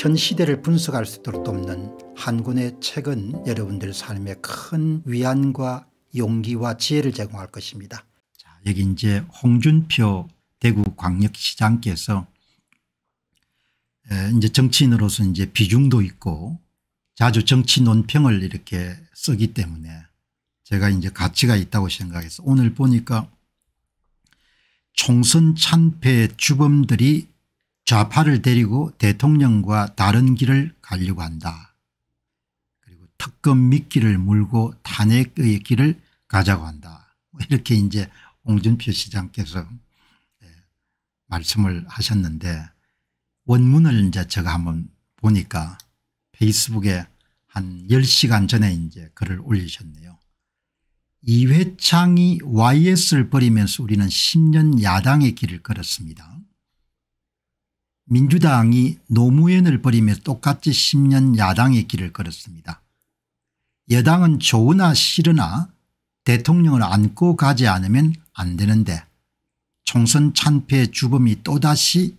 현 시대를 분석할 수 있도록 돕는 한군의 책은 여러분들 삶에 큰 위안과 용기와 지혜를 제공할 것입니다. 자, 여기 이제 홍준표 대구광역시장께서 이제 정치인으로서 이제 비중도 있고 자주 정치 논평을 이렇게 쓰기 때문에 제가 이제 가치가 있다고 생각해서 오늘 보니까 총선 참패 주범들이 좌파를 데리고 대통령과 다른 길을 가려고 한다. 그리고 특검 미끼를 물고 탄핵의 길을 가자고 한다. 뭐 이렇게 이제 홍준표 시장께서 예, 말씀을 하셨는데 원문을 이제 제가 한번 보니까 페이스북에 한 10시간 전에 이제 글을 올리셨네요. 이회창이 YS를 버리면서 우리는 10년 야당의 길을 걸었습니다. 민주당이 노무현을 버리며 똑같이 10년 야당의 길을 걸었습니다. 여당은 좋으나 싫으나 대통령을 안고 가지 않으면 안 되는데 총선 참패 주범이 또다시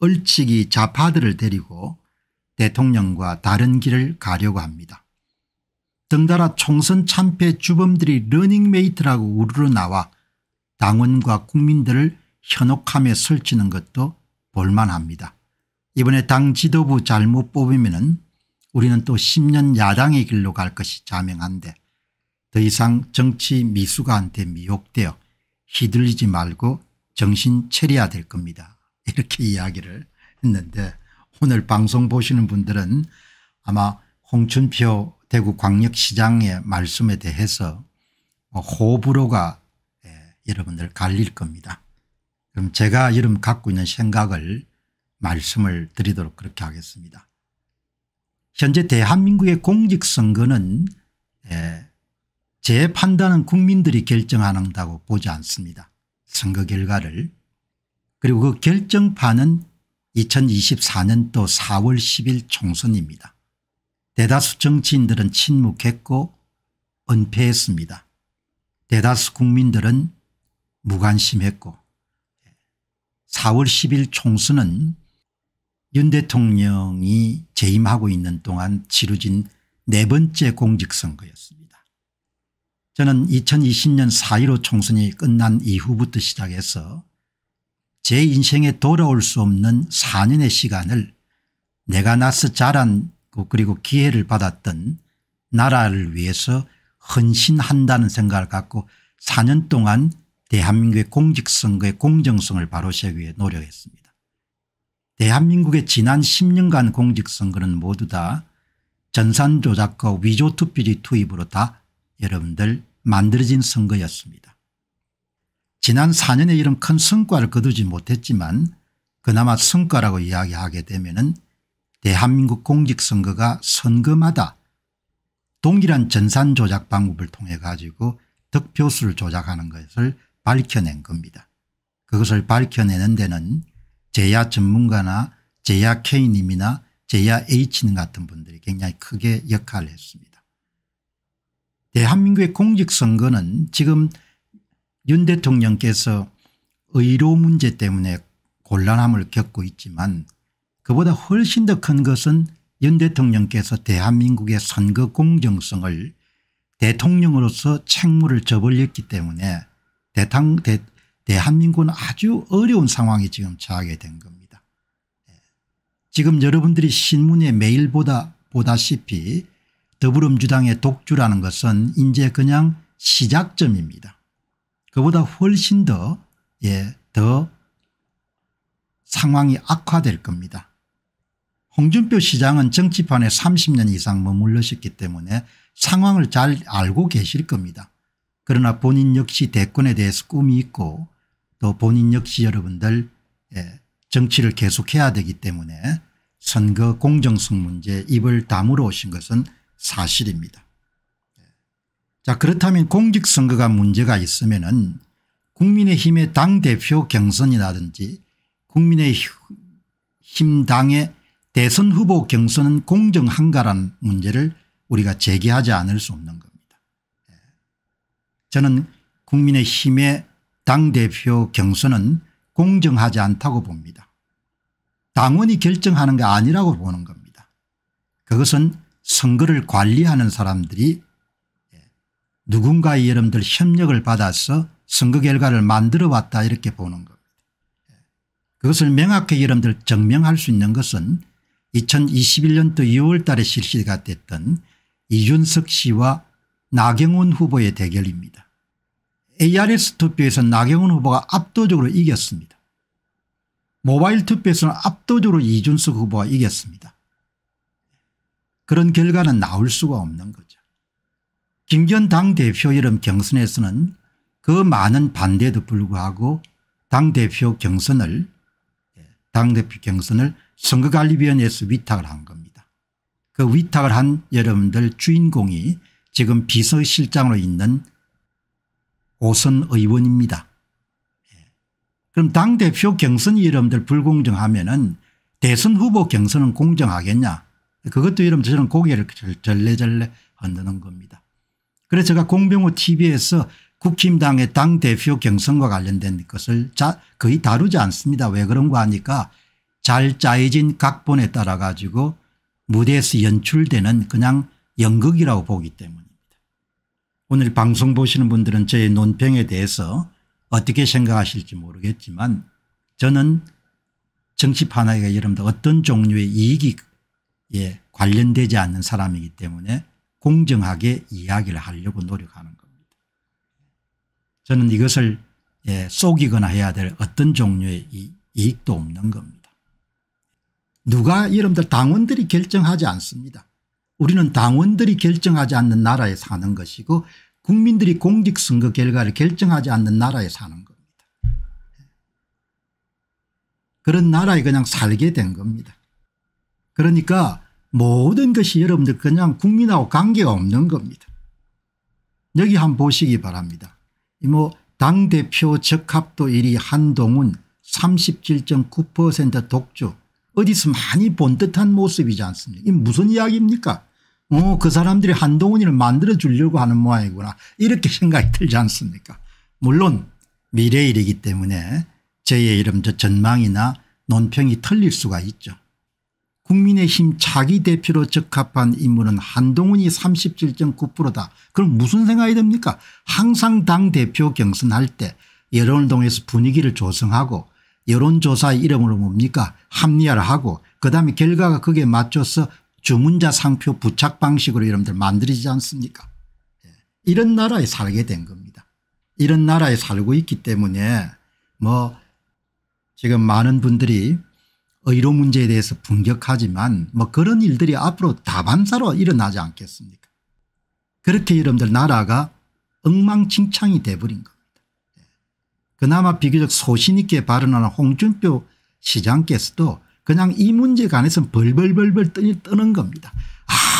얼치기 자파들을 데리고 대통령과 다른 길을 가려고 합니다. 등달아 총선 참패 주범들이 러닝메이트라고 우르르 나와 당원과 국민들을 현혹함에 설치는 것도 볼만합니다. 이번에 당 지도부 잘못 뽑으면 우리는 또 10년 야당의 길로 갈 것이 자명한데 더 이상 정치 미숙아한테 미혹되어 휘둘리지 말고 정신 차려야 될 겁니다. 이렇게 이야기를 했는데 오늘 방송 보시는 분들은 아마 홍춘표 대구 광역시장의 말씀에 대해서 뭐 호불호가 예, 여러분들 갈릴 겁니다. 그럼 제가 이름 갖고 있는 생각을 말씀을 드리도록 그렇게 하겠습니다. 현재 대한민국의 공직선거는 예, 제 판단은 국민들이 결정한다고 보지 않습니다. 선거 결과를 그리고 그 결정판은 2024년도 4월 10일 총선입니다. 대다수 정치인들은 침묵했고 은폐했습니다. 대다수 국민들은 무관심했고 4월 10일 총선은윤 대통령이 재임하고 있는 동안 치루진 네 번째 공직선거였습니다. 저는 2020년 4.15 총선이 끝난 이후부터 시작해서 제 인생에 돌아올 수 없는 4년의 시간을 내가 나서 자란 그리고 기회를 받았던 나라를 위해서 헌신한다는 생각을 갖고 4년 동안 대한민국의 공직선거의 공정성을 바로세우기 위해 노력했습니다. 대한민국의 지난 10년간 공직선거는 모두 다 전산조작과 위조투표지 투입으로 다 여러분들 만들어진 선거였습니다. 지난 4년에 이런 큰 성과를 거두지 못했지만 그나마 성과라고 이야기하게 되면 은 대한민국 공직선거가 선거마다 동일한 전산조작 방법을 통해 가지고 득표수를 조작하는 것을 밝혀낸 겁니다. 그것을 밝혀내는 데는 제야 전문가나 제야 K님이나 제야 H님 같은 분들이 굉장히 크게 역할을 했습니다. 대한민국의 공직선거는 지금 윤 대통령께서 의료 문제 때문에 곤란함을 겪고 있지만 그보다 훨씬 더 큰 것은 윤 대통령께서 대한민국의 선거 공정성을 대통령으로서 책무를 저버렸기 때문에 대탕, 대, 대한민국은 아주 어려운 상황에 지금 처하게 된 겁니다. 예. 지금 여러분들이 신문에 매일 보다 보다시피 더불어민주당의 독주라는 것은 이제 그냥 시작점입니다. 그보다 훨씬 더, 예, 더 상황이 악화될 겁니다. 홍준표 시장은 정치판에 30년 이상 머물러셨기 때문에 상황을 잘 알고 계실 겁니다. 그러나 본인 역시 대권에 대해서 꿈이 있고 또 본인 역시 여러분들 예, 정치를 계속해야 되기 때문에 선거 공정성 문제 입을 다물어 오신 것은 사실입니다. 예. 자 그렇다면 공직선거가 문제가 있으면 은 국민의힘의 당대표 경선이라든지 국민의힘 당의 대선 후보 경선은 공정한가라는 문제를 우리가 제기하지 않을 수 없는 것. 저는 국민의힘의 당대표 경선은 공정하지 않다고 봅니다. 당원이 결정하는 게 아니라고 보는 겁니다. 그것은 선거를 관리하는 사람들이 예, 누군가의 여러분들 협력을 받아서 선거 결과를 만들어 왔다 이렇게 보는 겁니다. 예, 그것을 명확히 여러분들 증명할 수 있는 것은 2021년도 2월 달에 실시가 됐던 이준석 씨와 나경원 후보의 대결입니다. ARS 투표에서 나경원 후보가 압도적으로 이겼습니다. 모바일 투표에서는 압도적으로 이준석 후보가 이겼습니다. 그런 결과는 나올 수가 없는 거죠. 김전 당대표 이름 경선에서는 그 많은 반대도 불구하고 당대표 경선을 예, 당대표 경선을 선거관리위원회에서 위탁을 한 겁니다. 그 위탁을 한 여러분들 주인공이 지금 비서실장으로 있는 오선 의원입니다. 예. 그럼 당대표 경선이 여들 불공정하면 은 대선 후보 경선은 공정하겠냐 그것도 여러분 저는 고개를 절레절레 흔드는 겁니다. 그래서 제가 공병호 tv에서 국힘당의 당대표 경선과 관련된 것을 거의 다루지 않습니다. 왜 그런가 하니까 잘 짜여진 각본에 따라 가지고 무대에서 연출되는 그냥 연극이라고 보기 때문에 오늘 방송 보시는 분들은 저의 논평에 대해서 어떻게 생각하실지 모르겠지만 저는 정치판화가 여러분들 어떤 종류의 이익이 예, 관련되지 않는 사람이기 때문에 공정하게 이야기를 하려고 노력하는 겁니다. 저는 이것을 예, 속이거나 해야 될 어떤 종류의 이, 이익도 없는 겁니다. 누가 여러분들 당원들이 결정하지 않습니다. 우리는 당원들이 결정하지 않는 나라에 사는 것이고 국민들이 공직선거 결과를 결정하지 않는 나라에 사는 겁니다. 그런 나라에 그냥 살게 된 겁니다. 그러니까 모든 것이 여러분들 그냥 국민하고 관계가 없는 겁니다. 여기 한번 보시기 바랍니다. 뭐 당대표 적합도 1위 한동훈 37.9% 독주 어디서 많이 본 듯한 모습이지 않습니까 이 무슨 이야기입니까 어, 그 사람들이 한동훈이를 만들어 주려고 하는 모양이구나 이렇게 생각이 들지 않습니까 물론 미래일이기 때문에 저의 이름 저 전망이나 논평이 틀릴 수가 있죠. 국민의힘 차기 대표로 적합한 인물은 한동훈이 37.9%다. 그럼 무슨 생각이 듭니까 항상 당대표 경선할 때 여론을 통해서 분위기를 조성하고 여론조사의 이름으로 뭡니까 합리화를 하고 그다음에 결과가 그게 맞춰서 주문자 상표 부착 방식으로 여러분들 만들지 않습니까 예. 이런 나라에 살게 된 겁니다. 이런 나라에 살고 있기 때문에 뭐 지금 많은 분들이 의료 문제에 대해서 분격하지만 뭐 그런 일들이 앞으로 다반사로 일어나지 않겠습니까 그렇게 여러분들 나라가 엉망진창이 돼버린 겁니다. 예. 그나마 비교적 소신있게 발언하는 홍준표 시장께서도 그냥 이 문제 에 관해서는 벌벌벌벌 떠는 겁니다.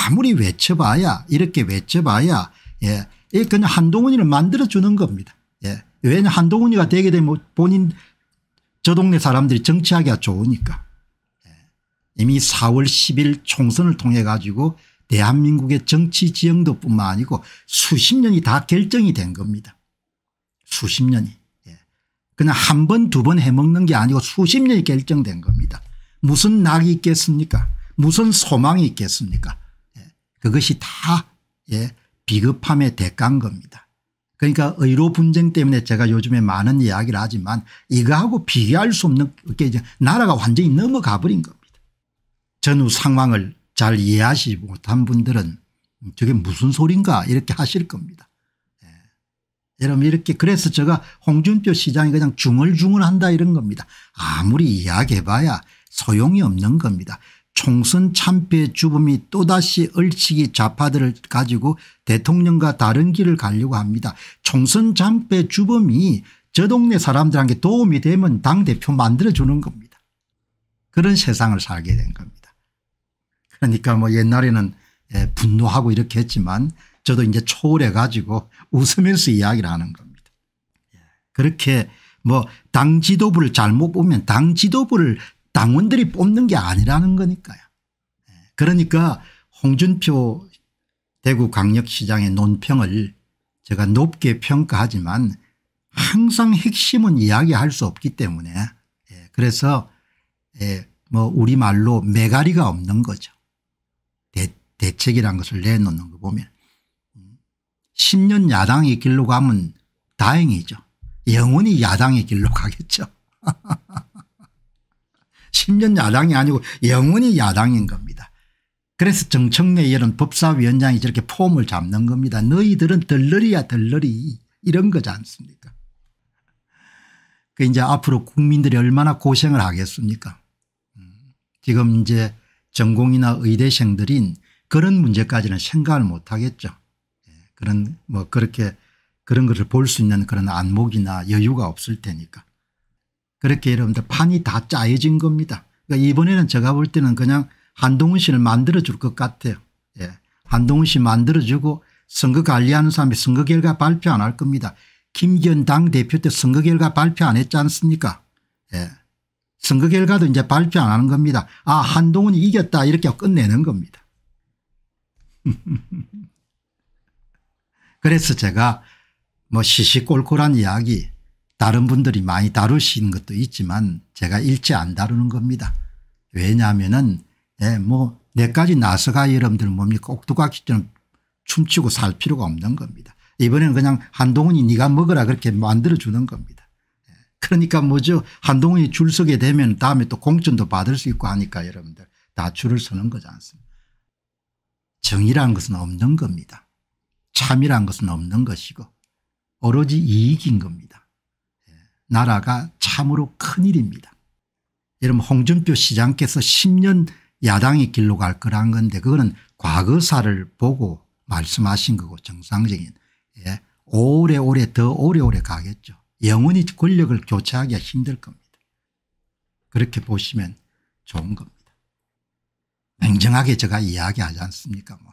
아무리 외쳐봐야 이렇게 외쳐봐야 예, 그냥 한동훈이를 만들어주는 겁니다. 예. 왜냐 한동훈이가 되게 되면 본인 저 동네 사람들이 정치하기가 좋으니까 예. 이미 4월 10일 총선을 통해 가지고 대한민국의 정치 지형도 뿐만 아니고 수십 년이 다 결정이 된 겁니다. 수십 년이. 예, 그냥 한 번 두 번 해먹는 게 아니고 수십 년이 결정된 겁니다. 무슨 낙이 있겠습니까 무슨 소망이 있겠습니까 예, 그것이 다비급함의 예, 대가인 겁니다. 그러니까 의료 분쟁 때문에 제가 요즘에 많은 이야기를 하지만 이거하고 비교할 수 없는 게 나라가 완전히 넘어가 버린 겁니다. 전후 상황을 잘 이해하시지 못한 분들은 저게 무슨 소린가 이렇게 하실 겁니다. 예. 여러분 이렇게 그래서 제가 홍준표 시장이 그냥 중얼중얼한다 이런 겁니다. 아무리 이야기해봐야 소용이 없는 겁니다. 총선 참패 주범이 또다시 얼치기 좌파들을 가지고 대통령과 다른 길을 가려고 합니다. 총선 참패 주범이 저 동네 사람들한테 도움이 되면 당대표 만들어주는 겁니다. 그런 세상을 살게 된 겁니다. 그러니까 뭐 옛날에는 예, 분노하고 이렇게 했지만 저도 이제 초월해 가지고 웃으면서 이야기를 하는 겁니다. 예, 그렇게 뭐 당 지도부를 잘못 보면 당 지도부를 당원들이 뽑는 게 아니라는 거니까요. 예. 그러니까 홍준표 대구 광역시장의 논평을 제가 높게 평가하지만 항상 핵심은 이야기할 수 없기 때문에 예. 그래서 예, 뭐 우리말로 메가리가 없는 거죠. 대, 책이란 것을 내놓는 거 보면 10년 음. 야당의 길로 가면 다행이죠. 영원히 야당의 길로 가겠죠. 10년 야당이 아니고 영원히 야당인 겁니다. 그래서 정청래 이런 법사위원장이 저렇게 폼을 잡는 겁니다. 너희들은 덜러리야 덜러리 이런 거지 않습니까 그 이제 앞으로 국민들이 얼마나 고생을 하겠습니까 지금 이제 전공이나 의대생들인 그런 문제까지는 생각을 못하겠죠. 예, 그런 뭐 그렇게 그런 것을 볼 수 있는 그런 안목이나 여유가 없을 테니까. 그렇게 여러분들 판이 다 짜여진 겁니다. 그러니까 이번에는 제가 볼 때는 그냥 한동훈 씨를 만들어줄 것 같아요. 예. 한동훈 씨 만들어주고 선거 관리하는 사람이 선거 결과 발표 안 할 겁니다. 김기현 당대표 때 선거 결과 발표 안 했지 않습니까 예. 선거 결과도 이제 발표 안 하는 겁니다. 아 한동훈이 이겼다 이렇게 끝내는 겁니다. 그래서 제가 뭐 시시콜콜한 이야기 다른 분들이 많이 다루시는 것도 있지만 제가 일체 안 다루는 겁니다. 왜냐하면은 예, 뭐 내까지 나서가 여러분들 몸이 꼭두각시처럼 춤추고 살 필요가 없는 겁니다. 이번에는 그냥 한동훈이 네가 먹으라 그렇게 만들어주는 겁니다. 예, 그러니까 뭐죠 한동훈이 줄 서게 되면 다음에 또 공천도 받을 수 있고 하니까 여러분들 다 줄을 서는 거지 않습니까 정의란 것은 없는 겁니다. 참이란 것은 없는 것이고 오로지 이익인 겁니다. 나라가 참으로 큰일입니다. 여러분 홍준표 시장께서 10년 야당의 길로 갈 거란 건데 그거는 과거사를 보고 말씀하신 거고 정상적인 예. 오래오래 더 오래오래 가겠죠. 영원히 권력을 교체하기가 힘들 겁니다. 그렇게 보시면 좋은 겁니다. 냉정하게 제가 이야기하지 않습니까 뭐